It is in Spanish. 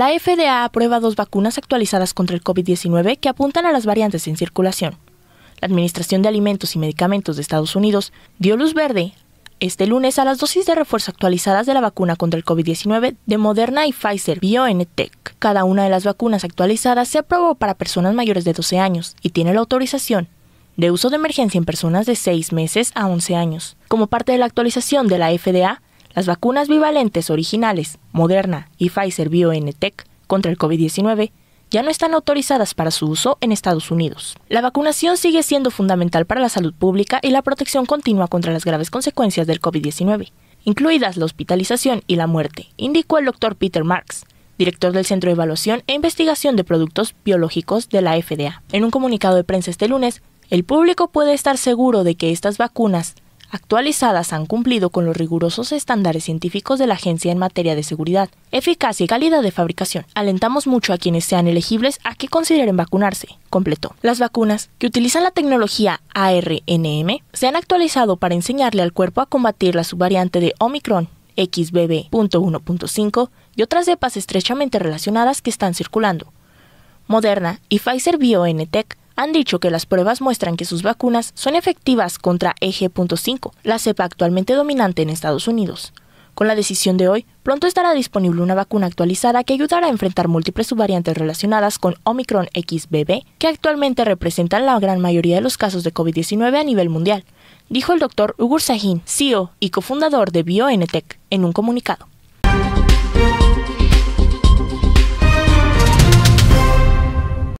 La FDA aprueba dos vacunas actualizadas contra el COVID-19 que apuntan a las variantes en circulación. La Administración de Alimentos y Medicamentos de Estados Unidos dio luz verde este lunes a las dosis de refuerzo actualizadas de la vacuna contra el COVID-19 de Moderna y Pfizer BioNTech. Cada una de las vacunas actualizadas se aprobó para personas mayores de 12 años y tiene la autorización de uso de emergencia en personas de 6 meses a 11 años. Como parte de la actualización de la FDA, las vacunas bivalentes originales, Moderna y Pfizer BioNTech, contra el COVID-19 ya no están autorizadas para su uso en Estados Unidos. La vacunación sigue siendo fundamental para la salud pública y la protección continua contra las graves consecuencias del COVID-19, incluidas la hospitalización y la muerte, indicó el doctor Peter Marks, director del Centro de Evaluación e Investigación de Productos Biológicos de la FDA. En un comunicado de prensa este lunes, el público puede estar seguro de que estas vacunas actualizadas han cumplido con los rigurosos estándares científicos de la agencia en materia de seguridad, eficacia y calidad de fabricación. Alentamos mucho a quienes sean elegibles a que consideren vacunarse, completó. Las vacunas, que utilizan la tecnología ARNM, se han actualizado para enseñarle al cuerpo a combatir la subvariante de Omicron XBB.1.5 y otras cepas estrechamente relacionadas que están circulando. Moderna y Pfizer BioNTech han dicho que las pruebas muestran que sus vacunas son efectivas contra EG.5, la cepa actualmente dominante en Estados Unidos. Con la decisión de hoy, pronto estará disponible una vacuna actualizada que ayudará a enfrentar múltiples subvariantes relacionadas con Omicron XBB, que actualmente representan la gran mayoría de los casos de COVID-19 a nivel mundial, dijo el doctor Ugur Sahin, CEO y cofundador de BioNTech, en un comunicado.